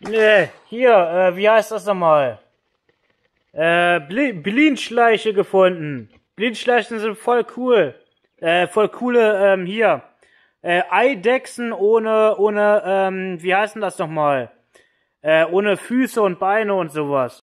Äh, hier, äh, wie heißt das nochmal? Äh, Blindschleiche gefunden. Blindschleichen sind voll cool. Äh, voll coole, ähm, hier. Äh, Eidechsen ohne, ohne, ähm, wie heißt denn das nochmal? Äh, ohne Füße und Beine und sowas.